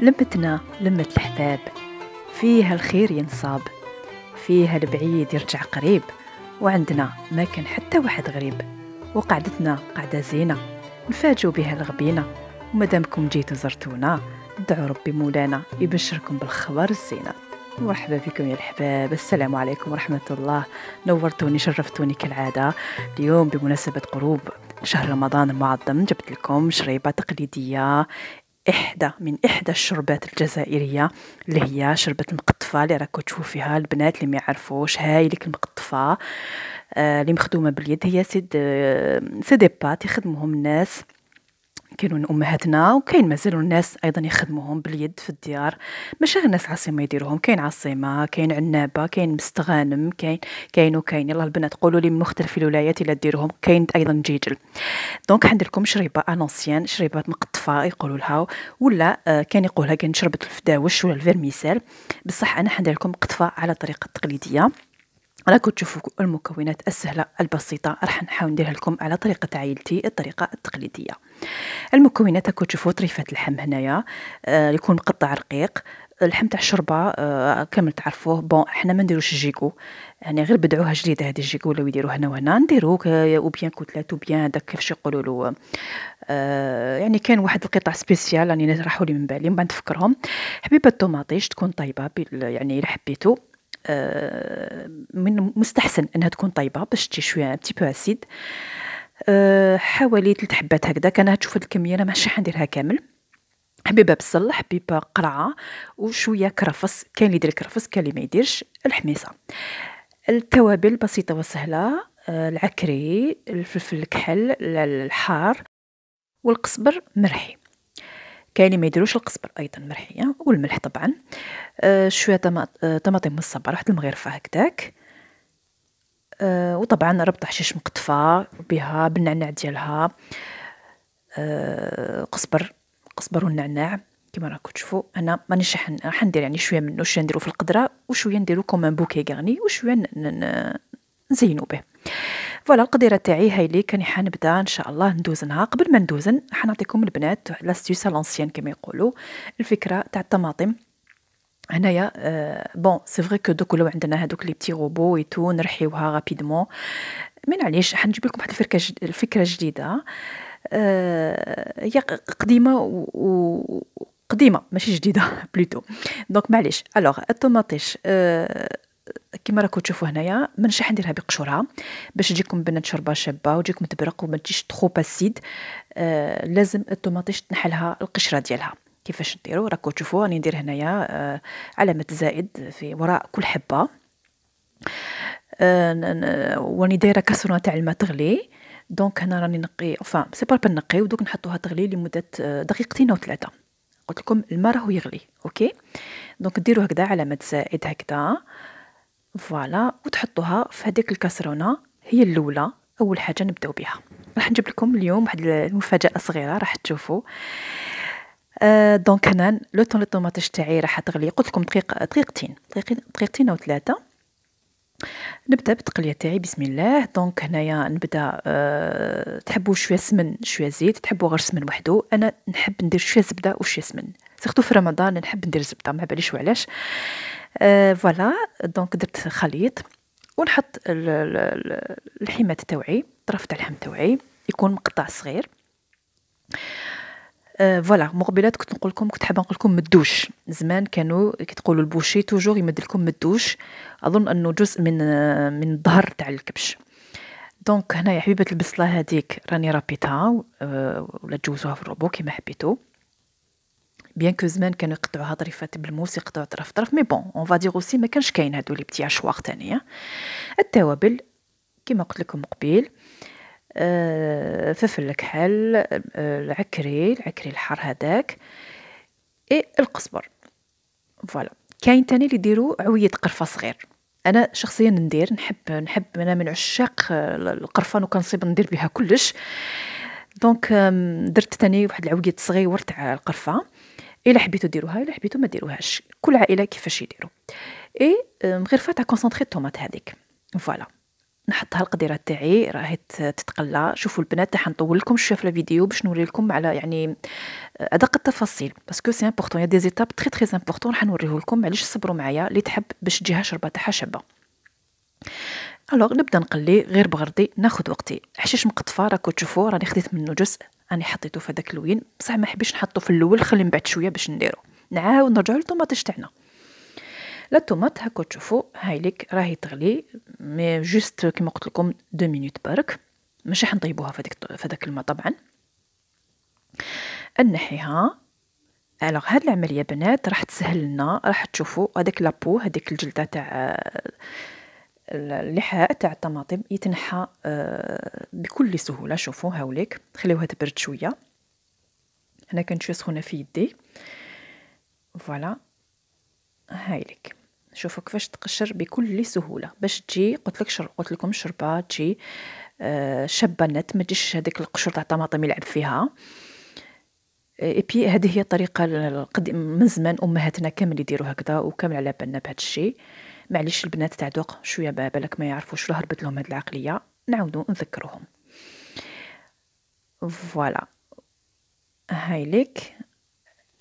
لمتنا لمة الحباب فيها الخير ينصاب فيها البعيد يرجع قريب وعندنا ما كان حتى واحد غريب وقعدتنا قعدة زينة نفاجو بها الغبينة ومدامكم جيتو زرتونا دعوا ربي مولانا يبشركم بالخبر الزينة مرحبا بكم يا الحباب السلام عليكم ورحمة الله نورتوني شرفتوني كالعادة اليوم بمناسبة قروب شهر رمضان المعظم جبت لكم شريبة تقليدية إحدى من إحدى الشربات الجزائرية اللي هي شربة المقطفة اللي راكو تشوفيها البنات اللي ما يعرفوش هاي ديك المقطفة آه اللي مخدومة باليد هي سي آه، دي بات يخدموهم الناس كانوا امهاتنا وكاين مازالوا الناس ايضا يخدموهم باليد في الديار ماشي غير الناس عاصمه يديروهم كاين عاصمه كاين عنابه كاين مستغانم كاين كاين وكاين يلا البنات قولوا لي من مختلف الولايات الا ديروهم كاين ايضا جيجل دونك حندير لكم شريبه انونسيان شريبات مقطفه يقولوا لها ولا آه، كان يقولها كان شربت الفداوش ولا الفيرميسال بصح انا حندير لكم قطفه على الطريقه التقليديه راكم تشوفوا المكونات السهله البسيطه راح نحاول نديرها لكم على طريقه عائلتي الطريقه التقليديه المكونات راكم تشوفوا طريفه اللحم هنايا آه يكون مقطع رقيق اللحم تاع الشربه آه كامل تعرفوه بون حنا ما نديروش الجيكو يعني غير بدعوها جديده هذه الجيكو ولاو يديروه هنا وهنا بيان كوتلات كتلات بيان داك كيفاش يقولوا له آه يعني كان واحد القطع سبيسيال راني يعني راحوا لي من بالي من بعد نفكرهم حبيبه الطوماطيش تكون طيبه يعني الا حبيتو آه، من مستحسن انها تكون طيبه باش تجي شويه بتي بو اسيد حوالي ثلاث حبات هكذا كان تشوف الكميه انا ماشي حنديرها كامل حبيبه بصل حبيبه قرعه وشويه كرفس كاين اللي يدير كرفس كاين اللي ما يديرش الحميصه التوابل بسيطه وسهله آه، العكري الفلفل الكحل الحار والقصبر مرحي كاين اللي ما يديروش القزبر ايضا مرحيه والملح طبعا آه، شويه آه، طماطم مصبره واحد المغرفه هكذاك آه، وطبعا ربط حشيش مقطفه بها بالنعناع ديالها قزبر قزبر والنعناع كما راكم تشوفوا انا مانيش حندير يعني شويه منه شويه نديرو في القدره وشويه نديرو كومان بوكي غارني وشويه نزينو به فوالا القديره تاعي هاي لي كاني حنبدا ان شاء الله ندوزنها قبل ما ندوزن حنعطيكم البنات لاستيوسا لونسيان كما يقولوا الفكره تاع الطماطم هنايا بون سي فري كو دوك لو عندنا هذوك لي بتي روبو اي تو نرحيوها رابيدمون من علاش حنجيب لكم واحد الفكره الفكره جديده آه، هي أه قديمه و قديمه ماشي جديده بلوتو دونك معليش الوغ الطوماطيش أه كما راكم تشوفوا هنايا منشح نديرها بقشورها باش تجيكم بنات شوربه شابه وتجيكم تبرق وما تجيش تخو باسيد آه لازم الطوماطيش تنحلها القشره ديالها كيفاش نديرو راكم تشوفوا راني ندير هنايا آه علامه زائد في وراء كل حبه آه وراني دايره كاسرونه تاع الماء تغلي دونك هنا راني نقي اوف سي با نقي ودوك نحطوها تغلي لمده آه، دقيقتين او ثلاثه قلت لكم الماء راهو يغلي اوكي دونك ديروا هكذا علامه زائد هكذا فوالا وتحطوها في هذيك الكاسرونه هي الاولى اول حاجه نبداو بها راح نجيب لكم اليوم واحد المفاجاه صغيره راح تشوفوا أه دونك هنا لو طون الطوماطيش تاعي راح تغلي قلت لكم دقيق دقيقتين دقيقتين او ثلاثه نبدا بالتقليه تاعي بسم الله دونك هنايا نبدا أه تحبوا شويه سمن شويه زيت تحبوا غير سمن وحده انا نحب ندير شويه زبده وشويه سمن سيرتو في رمضان نحب ندير زبده ما باليش وعلاش آه، فوالا دونك درت خليط ونحط الحماة تاوعي طرف تاع اللحم تاوعي يكون مقطع صغير آه، فوالا آه مقبلات كنت نقول لكم كنت حابه نقول لكم مدوش زمان كانوا تقولوا البوشي توجور يمد لكم مدوش اظن انه جزء من من الظهر تاع الكبش دونك هنايا حبيبه البصله هذيك راني رابيتها آه، ولا تجوزوها في الروبو كيما حبيتو بيان كو زمان كانوا يقطعوها هضريفات بالموس يقطعوا طرف طرف مي بون اون فادير اوسي ما كانش كاين هادو لي بتي اشواغ تانية التوابل كما قلت لكم قبيل فلفل الكحل العكري العكري الحار هذاك اي القزبر فوالا كاين تاني اللي يديروا عويه قرفه صغير انا شخصيا ندير نحب نحب انا من عشاق و وكنصيب ندير بها كلش دونك درت تاني واحد العويه صغير تاع القرفه الا حبيتو ديروها الا حبيتو ما ديروهاش كل عائله كيفاش يديروا اي غير فاتا كونسونطري الطوماط هذيك فوالا نحطها القديره تاعي راهي تتقلى شوفوا البنات راح نطول لكم شويه في الفيديو باش نوري لكم على يعني أه، ادق التفاصيل باسكو سي امبورطون يا دي زيتاب تري تري امبورطون راح نوريه لكم معليش صبروا معايا اللي تحب باش تجيها شربه تاعها شابه الوغ نبدا نقلي غير بغردي ناخذ وقتي حشيش مقطفه راكو تشوفوا راني خديت منه جزء راني حطيته في هذاك اللوين بصح ما حبيتش نحطو في الاول خلي من بعد شويه باش نديرو نعاود نرجعو للطوماطيش تاعنا لا طوماط هاكو تشوفو هاي ليك راهي تغلي مي جوست كيما قلت لكم دو مينوت برك ماشي حنطيبوها في هذاك في هذاك الماء طبعا نحيها الوغ هاد العمليه بنات راح تسهل لنا راح تشوفو هذاك لابو هذيك الجلده تاع اللحاء تاع الطماطم يتنحى آه، بكل سهوله شوفوا هاوليك خليوها تبرد شويه هنا كانت شويه سخونه في يدي فوالا هايلك شوفوا كيفاش تقشر بكل سهوله باش تجي قلت لك شر... قلت لكم شربه تجي آه، شابه نت ما تجيش هذيك القشور تاع الطماطم يلعب فيها اي آه، هذه هي الطريقه القديم من زمان امهاتنا كامل يديروا هكذا وكامل على بالنا بهذا الشيء معليش البنات تاع دوق شويه بالك ما يعرفوش هربت لهم هاد العقليه نعاودو نذكروهم فوالا هاي ليك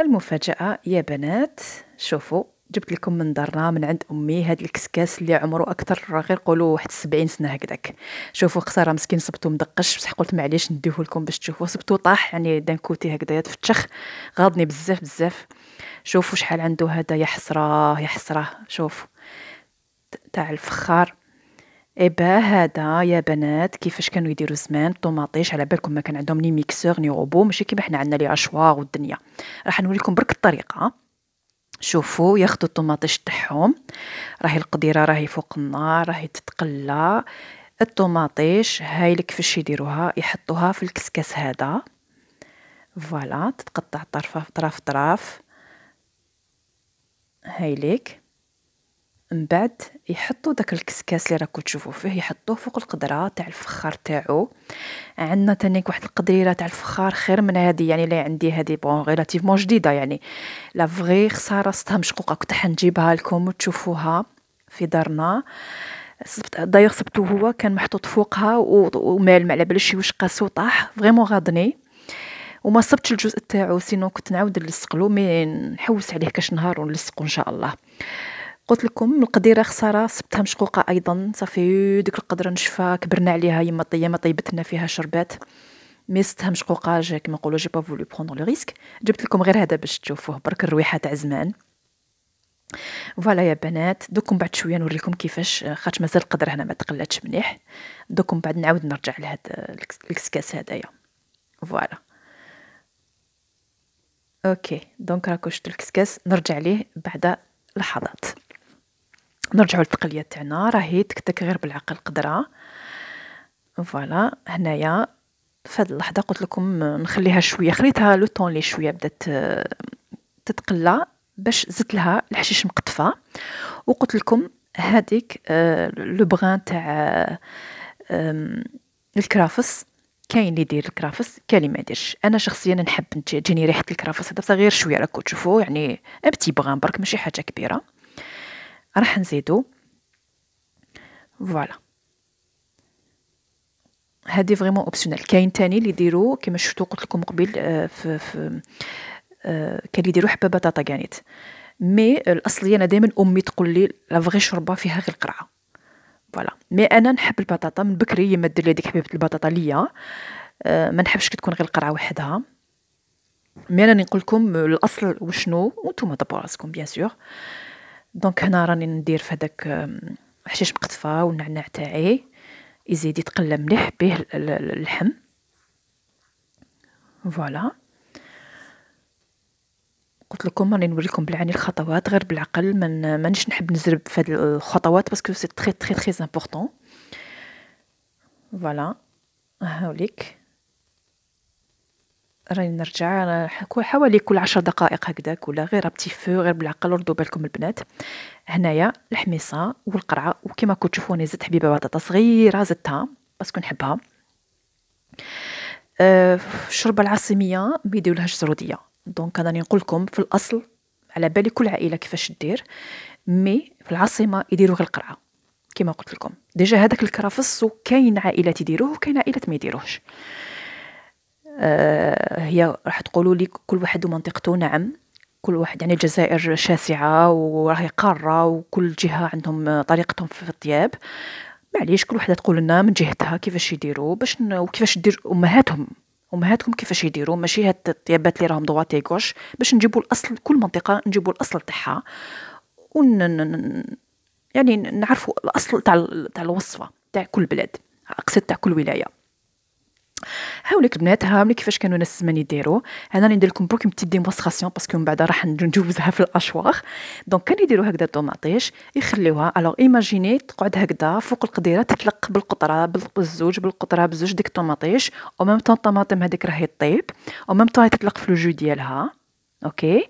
المفاجاه يا بنات شوفوا جبت لكم من دارنا من عند امي هاد الكسكاس اللي عمره اكثر غير قولوا واحد 70 سنه هكذاك شوفوا خساره مسكين صبتو مدقش بصح قلت معليش نديه لكم باش تشوفوا صبتو طاح يعني دان كوتي هكذا تفتشخ غاضني بزاف بزاف شوفوا شحال عنده هذا يا حسره يا حسره شوفوا تاع الفخار ايبا هذا يا بنات كيفاش كانوا يديروا زمان الطوماطيش على بالكم ما كان عندهم لي ميكسور ني روبو ماشي كيما حنا عندنا لي عشوار والدنيا راح نوريكم برك الطريقه شوفوا ياخذوا الطوماطيش تاعهم راهي القديره راهي فوق النار راهي تتقلى الطوماطيش هاي كيفاش يديروها يحطوها في الكسكاس هذا فوالا تتقطع طرف طرف طرف ليك من بعد يحطوا داك الكسكاس اللي راكو تشوفوا فيه يحطوه فوق القدره تاع الفخار تاعو عندنا تانيك واحد القدريره تاع الفخار خير من هذه يعني اللي عندي هذه بون ريلاتيفمون جديده يعني لا فغي خساره صتها مشقوقه كنت حنجيبها لكم وتشوفوها في دارنا دايوغ صبتو هو كان محطوط فوقها ومال ما على بالش شي واش قاسو طاح فريمون غادني وما صبتش الجزء تاعو سينو كنت نعاود نلصقلو مي نحوس عليه كاش نهار ونلصقو ان شاء الله قلت لكم القديره خساره صبتها مشقوقه ايضا صافي ديك القدره نشفى كبرنا عليها يما يما طيبتنا فيها شربات مي مشقوقه جا كيما نقولوا جي با فولو بروندر لو ريسك جبت لكم غير هذا باش تشوفوه برك الرويحه تاع زمان فوالا يا بنات دوكم بعد شويه نوريكم كيفاش آه، خاطر مازال القدر هنا ما تقلاتش مليح دوكم بعد نعاود نرجع لهاد آه، الكسكاس هدايا فوالا اوكي دونك راكو شفت الكسكاس نرجع ليه بعد لحظات نرجعوا للتقليه تاعنا راهي تكتك غير بالعقل قدره فوالا هنايا في هذه اللحظه قلت لكم نخليها شويه خليتها لو طون لي شويه بدات آه، تتقلى باش زدت لها الحشيش مقطفه وقلت لكم هذيك آه، لو بغان تاع آه، الكرافس كاين اللي يدير الكرافس كاين اللي ما يديرش انا شخصيا نحب تجيني ريحه الكرافس هذا غير شويه راكو تشوفوه يعني ابتي بغان برك ماشي حاجه كبيره راح نزيدو فوالا هادي فريمون اوبسيونيل كاين تاني اللي يديرو كما شفتو قلت لكم قبيل آه في, في آه كان يديرو حبه بطاطا كانيت مي الاصليه انا دائما امي تقول لي لا فغي شوربه فيها غير القرعه فوالا مي انا نحب البطاطا من بكري يما دير لي ديك حبيبه البطاطا ليا آه، ما نحبش كي تكون غير القرعه وحدها مي انا نقول لكم الاصل وشنو وانتم تبوا راسكم بيان سور دونك هنا راني ندير في هذاك حشيش مقطفه والنعناع تاعي يزيد يتقلى مليح به اللحم فوالا قلت لكم راني نوريكم بالعين الخطوات غير بالعقل من مانيش نحب نزرب في هاد الخطوات باسكو سي تري تري تري امبورطون فوالا هاوليك راني نرجع حوالي كل عشر دقائق هكذاك ولا غير بتي فو غير بالعقل ردوا بالكم البنات هنايا الحميصه والقرعه وكما كنت تشوفوني زدت حبيبه بطاطا صغيره زدتها باسكو نحبها آه، الشوربه أه العاصميه ما يديرولهاش زروديه دونك راني نقول لكم في الاصل على بالي كل عائله كيفاش دير مي في العاصمه يديروا غير القرعه كما قلت لكم ديجا هذاك الكرافس وكاين عائلات يديروه وكاين عائلات ما يديروهش آه، هي راح تقولوا لي كل واحد ومنطقته نعم كل واحد يعني الجزائر شاسعة وراهي قارة وكل جهة عندهم طريقتهم في الطياب معليش كل وحده تقول لنا من جهتها كيفاش يديروا باش وكيفاش دير امهاتهم امهاتكم كيفاش يديروا ماشي هاد الطيابات اللي راهم دواتي كوش باش نجيبوا الاصل كل منطقه نجيبوا الاصل تاعها ون يعني نعرفوا الاصل تاع تاع الوصفه تاع كل بلاد اقصد تاع كل ولايه هاوليك البنات هاولك كيفاش كانوا الناس زمان يديروا انا راني ندير لكم بروك تي ديمونستراسيون باسكو من بعد راح نجوزها في الاشواغ دونك كان يديروا هكذا الطوماطيش يخليوها الوغ ايماجيني تقعد هكذا فوق القديره تتلق بالقطره بالزوج بالقطره بزوج ديك الطوماطيش او ميم طون الطماطم هذيك راهي طيب او ميم طون تتلق في الجو ديالها اوكي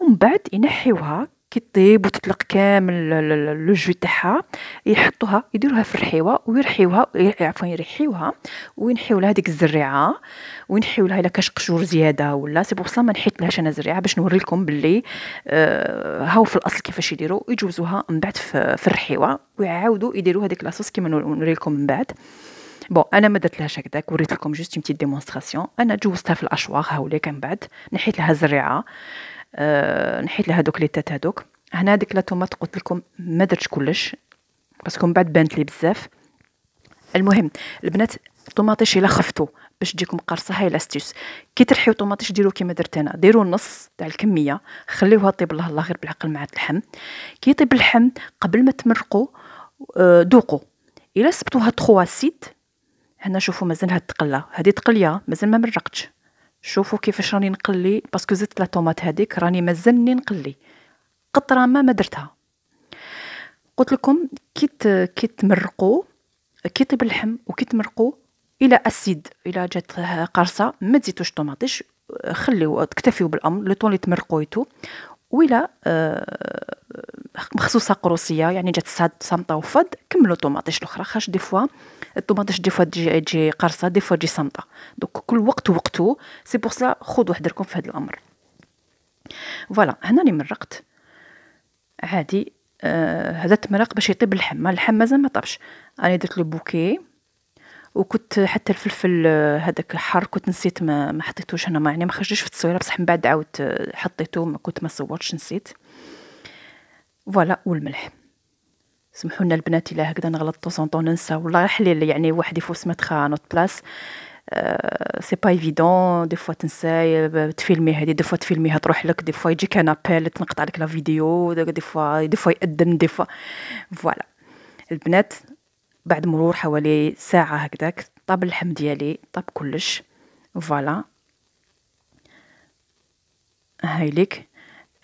ومن بعد ينحيوها كي طيب وتطلق كامل لو جو تاعها يحطوها يديروها في الرحيوه ويرحيوها عفوا يرحيوها وينحيو لها ديك الزريعه وينحيو لها الا كاش قشور زياده ولا سي بوغ ما نحيت لهاش انا زريعه باش نوري لكم باللي آه هاو في الاصل كيفاش يديروا يجوزوها من بعد في, في الرحيوه ويعاودوا يديروا هذيك لاصوص كيما نوري لكم من بعد بون انا ما درتلهاش هكذاك وريت لكم جوست بتيت ديمونستراسيون انا جوزتها في الاشواغ هاوليك من بعد نحيت لها الزريعه آه، نحيت لها دوك تات هادوك هنا ديك لا طوماط قلت لكم ما درتش كلش باسكو من بعد بانت لي بزاف المهم البنات الطوماطيش الا خفتو باش تجيكم قارصه هاي لاستيس كي ترحيو الطوماطيش ديرو كيما درت انا ديرو النص تاع الكميه خليوها طيب الله الله غير بالعقل مع اللحم كي يطيب اللحم قبل ما تمرقو آه، دوقو الا سبتوها تخوا سيت هنا شوفوا مازالها هاد التقله هذه تقليه مازال ما مرقتش شوفوا كيفاش راني نقلي باسكو زدت لا طوماط هذيك راني مازلني نقلي قطره ما ما درتها قلت لكم كي كي تمرقوا كي طيب اللحم وكي تمرقوا الى اسيد الى جات قرصه ما تزيدوش طوماطيش خليو تكتفيو بالامر لو طون اللي تمرقويتو ولا آه، مخصوصه قروصيه يعني جات سامطه وفض كملوا الطوماطيش الاخرى خاش دي فوا الطوماطيش دي فوا تجي تجي قرصه دي فوا تجي صامطه دونك كل وقت وقته سي بور سا خذوا حذركم في هذا الامر فوالا هنا اللي مرقت عادي آه هذا تمرق باش يطيب اللحم اللحم مازال ما طابش راني درت لو بوكي وكنت حتى الفلفل آه، هذاك الحار كنت نسيت ما, ما حطيتوش هنا ما يعني ما خرجتش في التصويره بصح من بعد عاودت آه، حطيته ما كنت ما صورتش نسيت فوالا والملح سمحوا لنا البنات الا هكذا نغلط طون طون ننسى والله حليل يعني واحد يفوس متخا نوت بلاس سي با ايفيدون دي فوا تنساي آه، تفيلمي هادي دي فوا تفيلميها تروح لك دي فوا يجيك ان ابيل تنقطع لك لا فيديو دي فوا دي فوا يأذن دي فوا فوالا البنات بعد مرور حوالي ساعة هكذاك طاب اللحم ديالي طاب كلش فوالا هاي ليك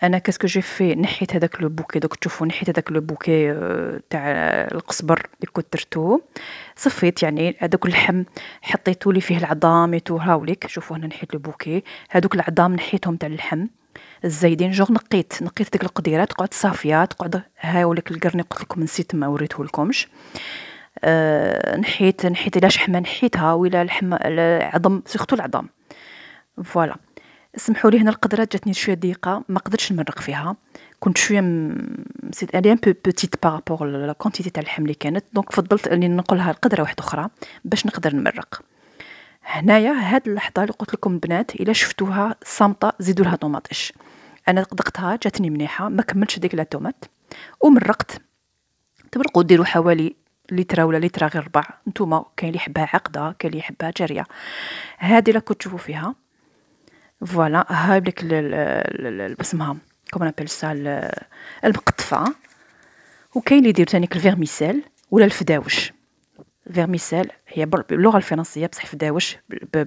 انا كاسكو جي في نحيت هذاك لو بوكي دوك تشوفوا نحيت هذاك لو بوكي آه، تاع القزبر اللي كنت درتو صفيت يعني هذاك اللحم حطيتو لي فيه العظام ايتو هاوليك شوفوا هنا نحيت لو بوكي هذوك العظام نحيتهم تاع اللحم الزايدين جو نقيت نقيت ديك القديره تقعد صافيه تقعد هاوليك القرني قلت لكم نسيت ما وريته لكمش آه آه، نحيت نحيت الا شحمه نحيتها ولا الحمه العظم سيختو العظم فوالا سمحوا لي هنا القدره جاتني شويه ضيقه ما قدرتش نمرق فيها كنت شويه سي ان بو بوتيت بارابور لا كونتيتي تاع اللحم اللي كانت دونك فضلت اني نقولها لقدره واحده اخرى باش نقدر نمرق هنايا هاد اللحظه اللي قلت لكم البنات الا شفتوها صامته زيدوا لها طوماطيش انا دقتها جاتني مليحه ما كملتش ديك لا طوماط ومرقت تبرقوا ديروا حوالي لترا ولا لترا غير ربع نتوما كاين اللي يحبها عقده كاين اللي يحبها جاريه هذه كنت تشوفوا فيها فوالا هاي بلك بسمها كوم نابيل سا المقطفه وكاين اللي يدير تانيك الفيرميسيل ولا الفداوش فيرميسيل هي باللغه الفرنسيه بصح فداوش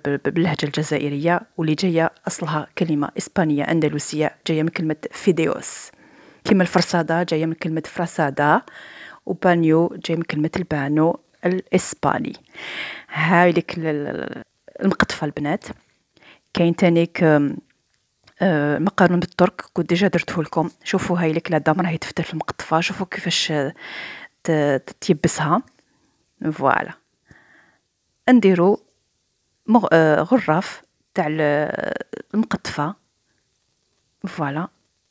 باللهجه الجزائريه واللي جايه اصلها كلمه اسبانيه اندلسيه جايه من كلمه فيديوس كما الفرصاده جايه من كلمه فرساده وبانيو جاي من كلمة البانو الإسباني هاي لك المقطفة البنات كاين تانيك المقارون آه، بالترك كنت ديجا درته لكم شوفوا هاي لك لا دام راهي تفتر في المقطفة شوفوا كيفاش تيبسها فوالا نديرو آه، غراف تاع المقطفة فوالا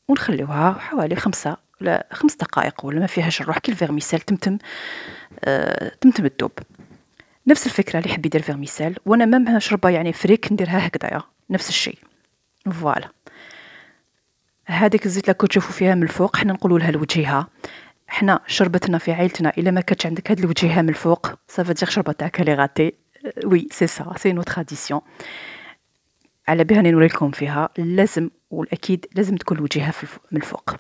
ونخليوها حوالي خمسة ولا خمس دقائق ولا ما فيهاش الروح كي الفيرميسال تمتم آه تمتم الدوب نفس الفكره اللي حبي يدير فيرميسال وانا ما شربه يعني فريك نديرها هكذايا نفس الشيء فوالا هذيك الزيت اللي تشوفوا فيها من الفوق حنا نقولوا لها الوجيهه حنا شربتنا في عائلتنا الا ما كانتش عندك هاد الوجيهه من الفوق صافا تجي سافادير تاعك لي غاتي وي سي سا سي نو تراديسيون على بها نوريكم فيها لازم والاكيد لازم تكون الوجيهه من الفوق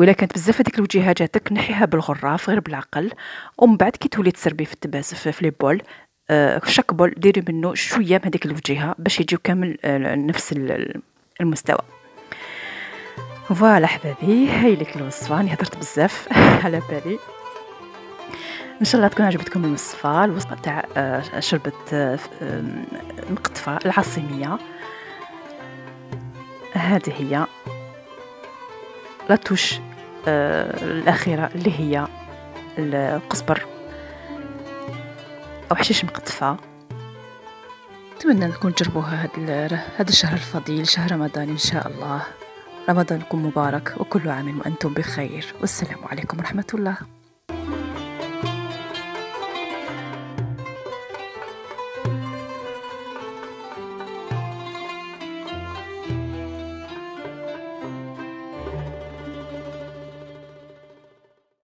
ولا كانت بزاف هذيك الوجيهه جاتك نحيها بالغراف غير بالعقل ومن بعد كي تولي تسربي في التباس في لي بول آه شاك بول ديري منه شويه من هذيك الوجيهه باش يجيو كامل آه نفس المستوى فوالا حبابي هاي لك الوصفه انا هضرت بزاف على بالي ان شاء الله تكون عجبتكم الوصفه الوصفه تاع شربت آه، شربه آه، مقطفه العاصميه هذه هي لا توش آه، الأخيرة اللي هي القزبر أو حشيش مقطفة نتمنى نكون تجربوها هاد هذا الشهر الفضيل شهر رمضان إن شاء الله رمضانكم مبارك وكل عام وأنتم بخير والسلام عليكم ورحمة الله